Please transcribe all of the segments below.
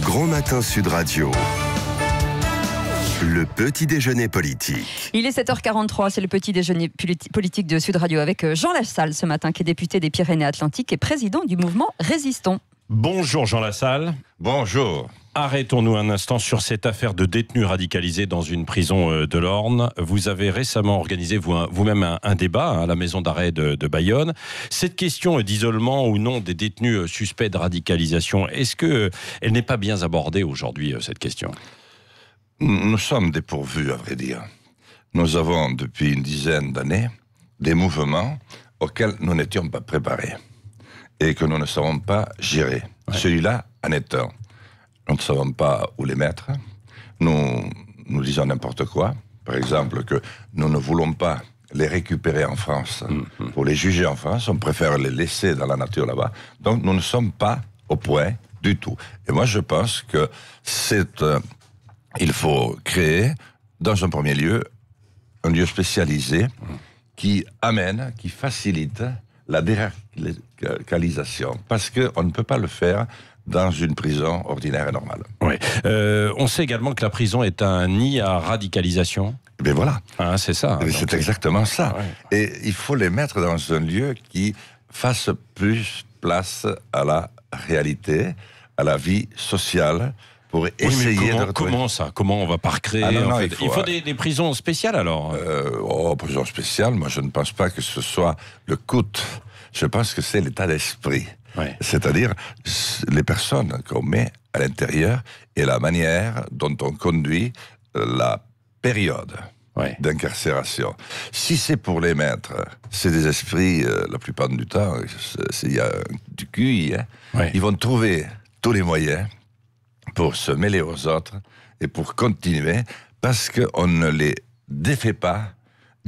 Le Grand Matin Sud Radio. Le petit déjeuner politique. Il est 7h43, c'est le petit déjeuner politique de Sud Radio avec euh, Jean Lassalle ce matin, qui est député des Pyrénées-Atlantiques et président du mouvement Résistons. Bonjour Jean Lassalle. Bonjour. Arrêtons-nous un instant sur cette affaire de détenus radicalisés dans une prison euh, de l'Orne. Vous avez récemment organisé vous-même un, débat hein, à la maison d'arrêt de, Bayonne. Cette question d'isolement ou non des détenus euh, suspects de radicalisation, est-ce que euh, elle n'est pas bien abordée aujourd'hui cette question Nous sommes dépourvus, à vrai dire. Nous avons depuis une dizaine d'années des mouvements auxquels nous n'étions pas préparés et que nous ne savons pas gérer. Celui-là en est un. Nous ne savons pas où les mettre. Nous, nous disons n'importe quoi. Par exemple, que nous ne voulons pas les récupérer en France mhm. pour les juger en France. On préfère les laisser dans la nature là-bas. Donc nous ne sommes pas au point du tout. Et moi, je pense que c'est. Euh, il faut créer, dans un premier lieu, un lieu spécialisé qui amène, qui facilite la déracalisation, Parce qu'on ne peut pas le faire dans une prison ordinaire et normale. Oui. Euh, on sait également que la prison est un nid à radicalisation. Ben voilà. Ah, c'est ça. C'est euh, exactement ça. Et il faut les mettre dans un lieu qui fasse plus place à la réalité, à la vie sociale, pour essayer de comment ça Comment on va pas recréer ah, il faut, euh, des, prisons spéciales alors Oh, prison spéciale, moi je ne pense pas que ce soit le coût. Je pense que c'est l'état d'esprit. C'est-à-dire les personnes qu'on met à l'intérieur et la manière dont on conduit euh, la période d'incarcération. Si c'est pour les maîtres, c'est des esprits, euh, la plupart du temps, il y a du QI, hein. ils vont trouver tous les moyens pour se mêler aux autres et pour continuer parce qu'on ne les défait pas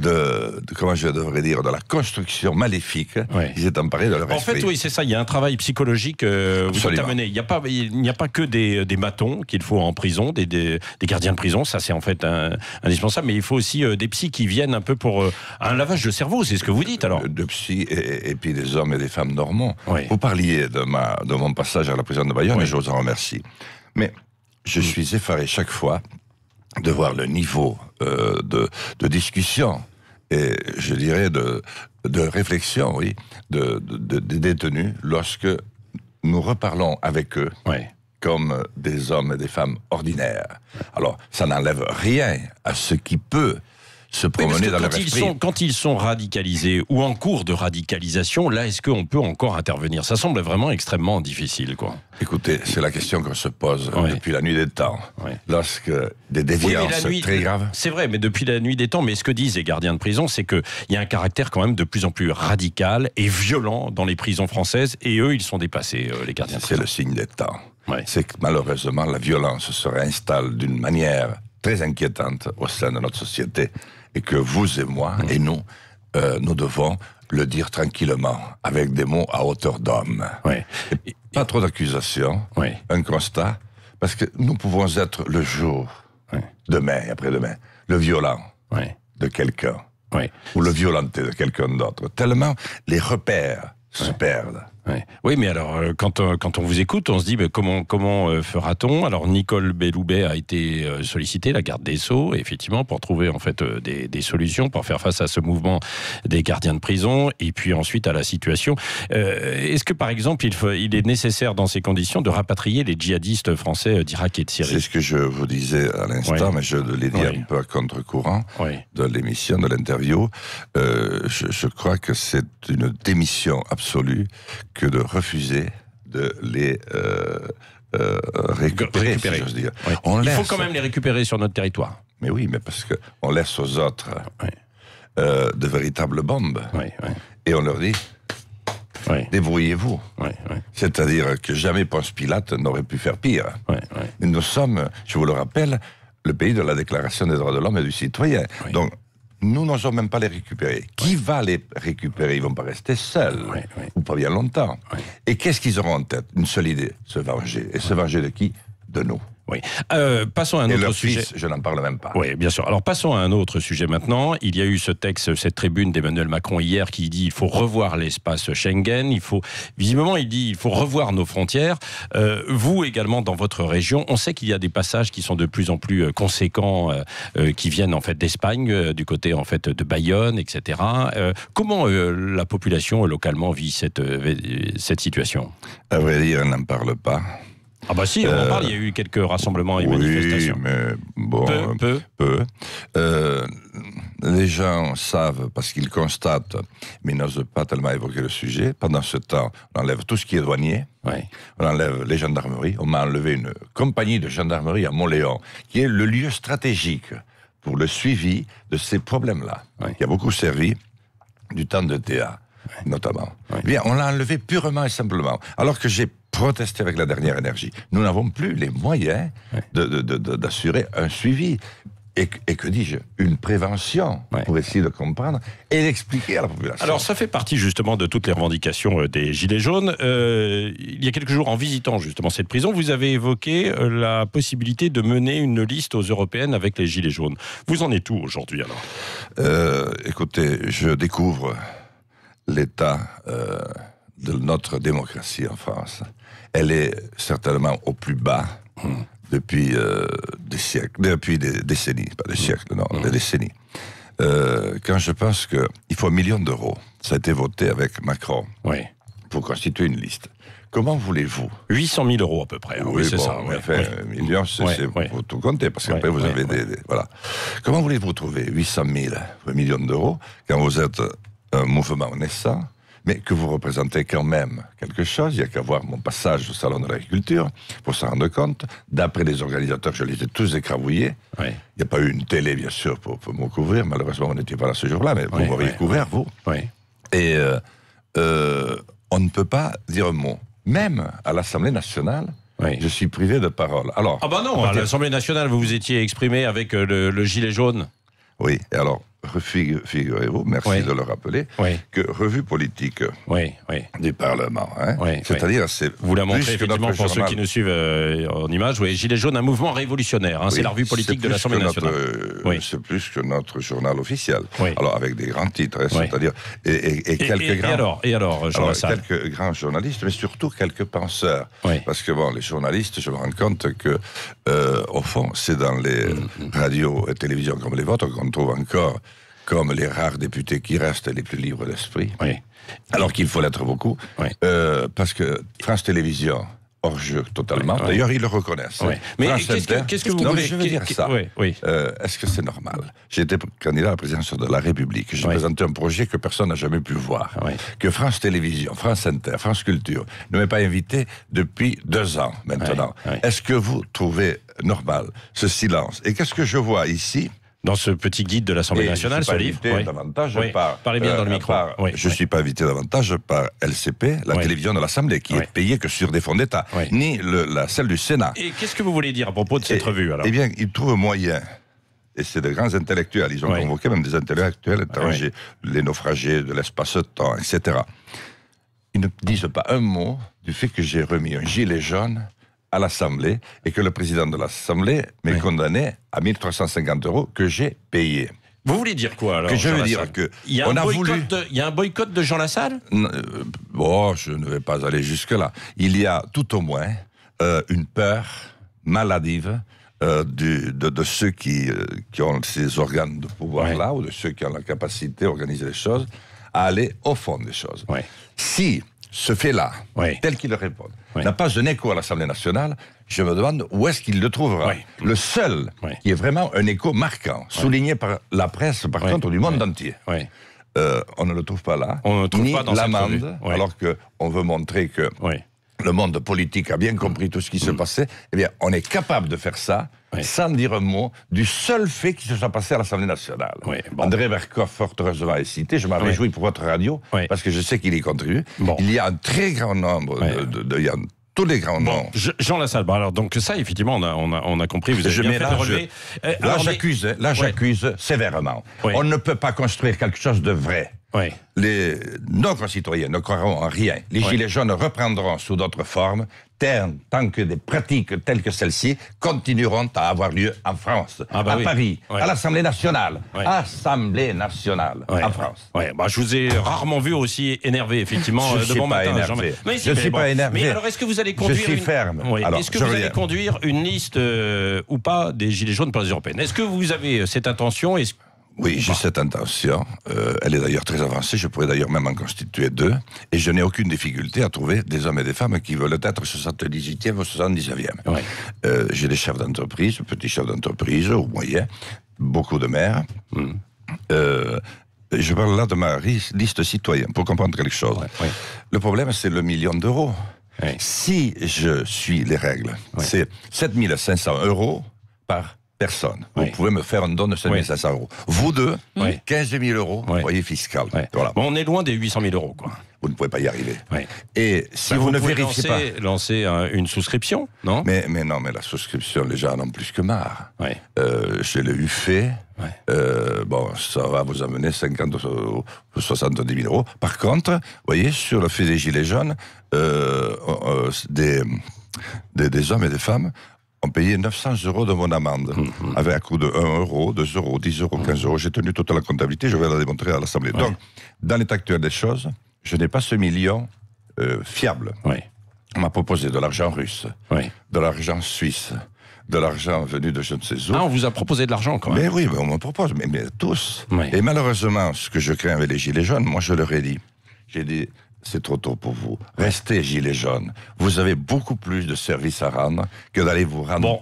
de, comment je devrais dire, de la construction maléfique. ils Il s'est de leur En fait, oui, c'est ça. Il y a un travail psychologique euh, vous êtes amené. Il n'y a pas, il n'y a pas que des, des matons qu'il faut en prison, des, des, gardiens de prison. Ça, c'est en fait indispensable. Mais il faut aussi euh, des psys qui viennent un peu pour euh, un lavage de cerveau. C'est ce que vous dites alors. De, psys, psy et, puis des hommes et des femmes normands. Vous parliez de ma, de mon passage à la prison de Bayonne et je vous en remercie. Mais je mm. suis effaré chaque fois de voir le niveau euh, de, de, discussion et je dirais de, réflexion, oui, de, des détenus lorsque nous reparlons avec eux. comme des hommes et des femmes ordinaires. Alors, ça n'enlève rien à ce qui peut se promener dans la ils Sont, quand ils sont radicalisés ou en cours de radicalisation, là, est-ce qu'on peut encore intervenir Ça semble vraiment extrêmement difficile, quoi. Écoutez, c'est la question qu'on se pose depuis la nuit des temps. Lorsque des déviances très graves. C'est vrai, mais depuis la nuit des temps. Mais ce que disent les gardiens de prison, c'est qu'il y a un caractère quand même de plus en plus radical et violent dans les prisons françaises. Et eux, ils sont dépassés, euh, les gardiens de prison. C'est le signe des temps. c'est que malheureusement la violence se réinstalle d'une manière très inquiétante au sein de notre société et que vous et moi mm. et nous, euh, nous devons le dire tranquillement, avec des mots à hauteur d'homme. Pas trop d'accusations, un constat, parce que nous pouvons être le jour, demain, après-demain, le violent de quelqu'un, ou le violenté de quelqu'un d'autre. Tellement les repères se perdent. Oui, mais alors, euh, euh, quand, on vous écoute, on se dit, ben, comment, comment euh, fera-t-on Alors, Nicole Belloubet a été sollicitée, la garde des Sceaux, effectivement, pour trouver en fait des, solutions, pour faire face à ce mouvement des gardiens de prison, et puis ensuite à la situation. Est-ce que, par exemple, il, il est nécessaire, dans ces conditions, de rapatrier les djihadistes français d'Irak et de Syrie C'est ce que je vous disais à l'instant, mais je l'ai dit un peu à contre-courant de l'émission, de l'interview. je crois que c'est une démission absolue que de refuser de les euh, euh, récupérer. Il faut quand même les récupérer sur notre territoire. Mais oui, mais parce qu'on laisse aux autres euh, de véritables bombes. et on leur dit débrouillez-vous. C'est-à-dire que jamais Ponce Pilate n'aurait pu faire pire. Nous sommes, je vous le rappelle, le pays de la Déclaration des droits de l'homme et du citoyen. Donc nous n'osons même pas les récupérer. Qui va les récupérer Ils vont pas rester seuls, ou pas bien longtemps. Et qu'est-ce qu'ils auront en tête Une seule idée, se venger. Et se venger de qui De nous. Oui. Euh, passons à un autre sujet. je n'en parle même pas. Oui, bien sûr. Alors passons à un autre sujet maintenant. Il y a eu ce texte, cette tribune d'Emmanuel Macron hier qui dit il faut revoir l'espace Schengen. Il faut visiblement il dit il faut revoir nos frontières. Euh, vous également dans votre région, on sait qu'il y a des passages qui sont de plus en plus euh, conséquents, qui viennent en fait d'Espagne, du côté en fait de Bayonne, etc. comment la population localement vit cette cette situation À vrai dire, on n'en parle pas. Ah bah si, on en euh, parle, il y a eu quelques rassemblements et manifestations. mais bon, peu. peu. Euh, les gens savent, parce qu'ils constatent, mais n'osent pas tellement évoquer le sujet, pendant ce temps, on enlève tout ce qui est douanier, on enlève les gendarmeries, on m'a enlevé une compagnie de gendarmerie à Montléon, qui est le lieu stratégique pour le suivi de ces problèmes-là, qui a beaucoup servi du temps de Théa, notamment. Bien, on l'a enlevé purement et simplement. Alors que j'ai protester avec la dernière énergie. Nous n'avons plus les moyens d'assurer un suivi. Et, que dis-je, une prévention pour essayer de comprendre et d'expliquer à la population. Alors ça fait partie justement de toutes les revendications euh, des Gilets jaunes. Euh, il y a quelques jours, en visitant justement cette prison, vous avez évoqué euh, la possibilité de mener une liste aux Européennes avec les Gilets jaunes. Vous en êtes où aujourd'hui alors Écoutez, je découvre l'état de notre démocratie en France elle est certainement au plus bas depuis euh, des siècles, depuis des décennies, pas des siècles, non, mm. des décennies. Euh, quand je pense qu'il faut un million d'euros, ça a été voté avec Macron pour constituer une liste. Comment voulez-vous 800 000 euros à peu près. Hein. Oui, c'est ça. enfin, un million, c'est pour tout compter, parce qu'après vous avez des, Voilà. Comment voulez-vous trouver 800 000 un million d'euros quand vous êtes un mouvement naissant mais que vous représentez quand même quelque chose. Il y a qu'à voir mon passage au Salon de l'Agriculture pour s'en rendre compte. D'après les organisateurs, je les ai tous écrabouillés. Il n'y a pas eu une télé, bien sûr, pour, me couvrir. Malheureusement, on n'était pas là ce jour-là, mais vous m'auriez couvert, vous. Et euh, euh, on ne peut pas dire un mot. Même à l'Assemblée nationale, Je suis privé de parole. Alors, ah ben non, à l'Assemblée nationale, vous vous étiez exprimé avec euh, le gilet jaune. Oui, et alors, figurez-vous, merci de le rappeler, que revue politique oui, du Parlement. Hein, c'est-à-dire, c'est. Vous la montrez effectivement pour ceux qui nous suivent euh, en image. Oui, Gilets jaunes, un mouvement révolutionnaire. Hein, c'est la revue politique de l'Assemblée nationale. Euh, c'est plus que notre journal officiel. Alors, avec des grands titres, hein, c'est-à-dire. Et, quelques grands. alors, et alors, euh, Quelques grands journalistes, mais surtout quelques penseurs. Parce que, bon, les journalistes, je me rends compte que, au fond, c'est dans les mm. radios et télévisions comme les vôtres qu'on trouve encore comme les rares députés qui restent les plus libres d'esprit, oui. alors qu'il faut l'être beaucoup, euh, parce que France Télévisions, hors jeu totalement. D'ailleurs, ils le reconnaissent. Mais qu'est-ce que, vous voulez dire je dire ça. Euh, est-ce que c'est normal J'étais candidat à la présidence de la République. J'ai présenté un projet que personne n'a jamais pu voir. Que France Télévisions, France Inter, France Culture ne m'aient pas invité depuis deux ans maintenant. Est-ce que vous trouvez normal ce silence Et qu'est-ce que je vois ici dans ce petit guide de l'Assemblée nationale, ce livre. Parlez bien dans le euh, micro. Je ne suis pas invité davantage par LCP, la télévision de l'Assemblée, qui est payée que sur des fonds d'État, ni la, celle du Sénat. Et qu'est-ce que vous voulez dire à propos de cette revue alors Eh bien, ils trouvent moyen et c'est de grands intellectuels, ils ont convoqué même des intellectuels étrangers, les naufragés de l'espace-temps, etc. Ils ne disent pas un mot du fait que j'ai remis un gilet jaune à l'Assemblée et que le président de l'Assemblée m'est condamné à 1350 euros que j'ai payé. Vous voulez dire quoi alors Je veux dire que il y, a voulu... il y, a un boycott de Jean Lassalle euh, Bon, je ne vais pas aller jusque-là. Il y a tout au moins euh, une peur maladive euh, de, de, ceux qui, qui, ont ces organes de pouvoir-là ou de ceux qui ont la capacité d'organiser les choses à aller au fond des choses. Oui. Si ce fait-là, tel qu'il le répond, n'a pas un écho à l'Assemblée nationale, je me demande où est-ce qu'il le trouvera. Le seul qui est vraiment un écho marquant, souligné par la presse, par contre, du monde entier. Euh, on ne le trouve pas là. On ne trouve ni pas dans l'amende, alors qu'on veut montrer que le monde politique a bien compris tout ce qui se mm. passait. Eh bien, on est capable de faire ça sans dire un mot, du seul fait qui se soit passé à l'Assemblée nationale. André Vercoff, fort heureusement, est cité. Je m'en réjouis pour votre radio, parce que je sais qu'il y contribue. Bon. Il y a un très grand nombre de, de, de, a tous les grands noms. Jean Lassalle, alors donc ça, effectivement, on a, on a, compris, je bien fait euh, là, j'accuse, là, j'accuse sévèrement. On ne peut pas construire quelque chose de vrai oui. Les, nos concitoyens ne croiront en rien. Les Gilets jaunes reprendront sous d'autres formes tant que des pratiques telles que celles-ci continueront à avoir lieu en France, ah bah à Paris, à l'Assemblée nationale. Assemblée nationale en France. Bah, je vous ai rarement vu aussi énervé, effectivement, de matin. Mais je euh, ne suis pas énervé. Mais alors, est-ce que vous allez conduire. Je suis une... ferme. Est-ce que vous allez conduire une liste euh, ou pas des Gilets jaunes pour les européennes Est-ce que vous avez euh, cette intention oui, j'ai bah. cette intention. Euh, elle est d'ailleurs très avancée. Je pourrais d'ailleurs même en constituer deux. Et je n'ai aucune difficulté à trouver des hommes et des femmes qui veulent être 78e ou 79e. Euh, j'ai des chefs d'entreprise, petits chefs d'entreprise ou moyens, beaucoup de maires. Hmm. Euh, je parle là de ma liste citoyenne pour comprendre quelque chose. Le problème, c'est le million d'euros. Si je suis les règles, c'est 7500 euros par personne. Vous pouvez me faire une donne de 5 500 euros. Vous deux, 15 000 euros, voyez fiscal. Voilà. on est loin des 800 000 euros, quoi. Vous ne pouvez pas y arriver. Et si bah, vous, ne vérifiez lancer, pas. lancer une souscription, non mais, mais non, mais la souscription, les gens en ont plus que marre. Euh, je le fait. Euh, bon, ça va vous amener 50 ou 70 000 euros. Par contre, voyez, sur le fait des Gilets jaunes, euh, euh, des, des, des hommes et des femmes on payait 900 euros de mon amende, mm, mm. avec un coût de 1 euro, 2 euros, 10 euros, 15 euros. J'ai tenu toute la comptabilité, je vais la démontrer à l'Assemblée. Donc, dans l'état actuel des choses, je n'ai pas ce million euh, fiable. On m'a proposé de l'argent russe, de l'argent suisse, de l'argent venu de je ne sais où. Ah, on vous a proposé de l'argent quand même. Mais oui, on me propose, mais, mais tous. Et malheureusement, ce que je crains avec les Gilets jaunes, moi je leur ai dit, j'ai dit, c'est trop tôt pour vous. Restez gilets jaunes. Vous avez beaucoup plus de services à rendre que d'aller vous rendre,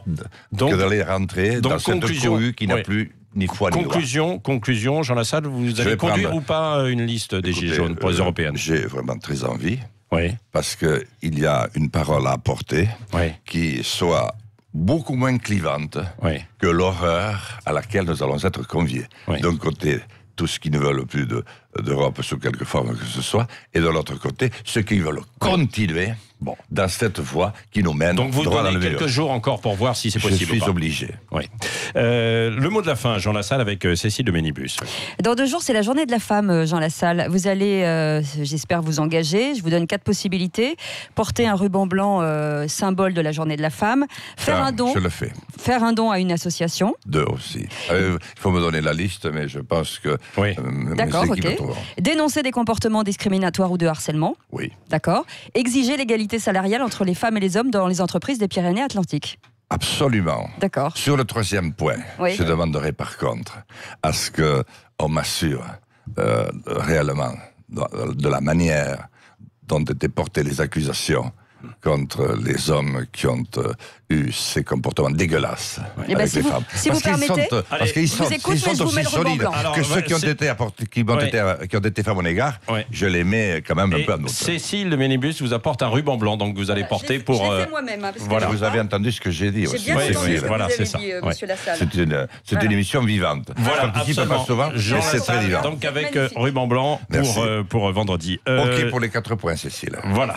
que d'aller rentrer dans cette cohue qui n'a plus ni foi ni Conclusion, conclusion, Jean Lassalle, vous allez conduire ou pas euh, une liste des gilets jaunes pour les euh, J'ai vraiment très envie. Oui. Parce qu'il y a une parole à apporter qui soit beaucoup moins clivante que l'horreur à laquelle nous allons être conviés. D'un côté, tous ceux qui ne veulent plus de, d'Europe sous quelque forme que ce soit, et de l'autre côté, ceux qui veulent continuer bon, dans cette voie qui nous mène. Donc vous donnez quelques jours encore pour voir si c'est possible. Je suis obligé. Oui. Euh, le mot de la fin, Jean Lassalle avec euh, Cécile de Ménibus. Dans deux jours, c'est la journée de la femme, euh, Jean Lassalle. Vous allez, j'espère, vous engager. Je vous donne quatre possibilités. Porter un ruban blanc, symbole de la journée de la femme. Faire ah, un don. Je le fais. Faire un don à une association. Deux aussi. Il faut me donner la liste, mais je pense que... Oui. D'accord, ok. Dénoncer des comportements discriminatoires ou de harcèlement. Oui. D'accord. Exiger l'égalité salariale entre les femmes et les hommes dans les entreprises des Pyrénées-Atlantiques. Absolument. D'accord. Sur le troisième point, je demanderai par contre à ce que on m'assure euh, réellement de la manière dont étaient portées les accusations contre les hommes qui ont euh, eu ces comportements dégueulasses avec les femmes. parce qu'ils sont, sont, aussi solides que ceux euh, euh, qui ont, été, qui, ont été, qui ont été femmes mon égard, je les mets quand même un peu à notre. Cécile de minibus vous apporte un ruban blanc, donc vous allez porter pour. Je fait moi-même. Hein, voilà. Vous avez entendu ce que j'ai dit aussi. Bien voilà, c'est ça. c'est une, émission vivante. Voilà, absolument. Pas souvent, c'est très vivant. Donc avec ruban blanc pour, vendredi. Ok pour les 4 points, Cécile. Voilà.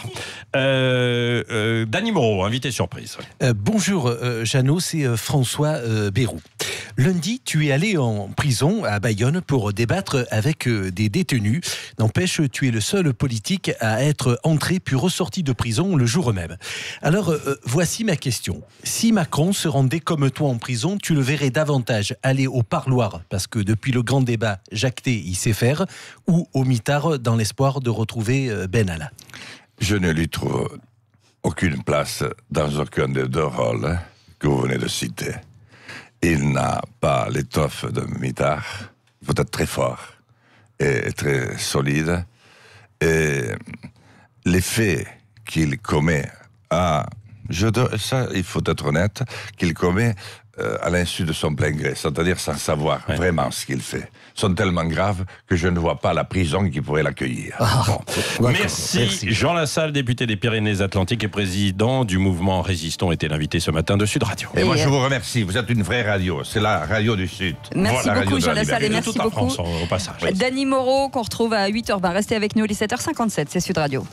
Euh, euh, euh, Dany Moreau, invité surprise. Euh, bonjour Jeannot, c'est François Bérou. Lundi, tu es allé en prison à Bayonne pour débattre avec des détenus. N'empêche, tu es le seul politique à être entré puis ressorti de prison le jour même. Alors, voici ma question. Si Macron se rendait comme toi en prison, tu le verrais davantage aller au parloir, parce que depuis le grand débat, jacté, il sait faire, ou au mitard dans l'espoir de retrouver Benalla Je ne lui trouve aucune place dans aucun des deux rôles que vous venez de citer. Il n'a pas l'étoffe de mitard. Il faut être très fort et très solide. Et l'effet qu'il commet à... Je ça, il faut être honnête, qu'il commet euh, à l'insu de son plein gré, c'est-à-dire sans savoir vraiment ce qu'il fait, sont tellement graves que je ne vois pas la prison qui pourrait l'accueillir. Ah. merci. Jean Lassalle, député des Pyrénées-Atlantiques et président du mouvement Résistant, était l'invité ce matin de Sud Radio. Et, moi, je vous euh, remercie. Vous êtes une vraie radio. C'est la radio du Sud. Merci beaucoup, Jean Lassalle, et merci beaucoup. passage. Dany Moreau, qu'on retrouve à 8h20. Restez avec nous à 17h57. C'est Sud Radio.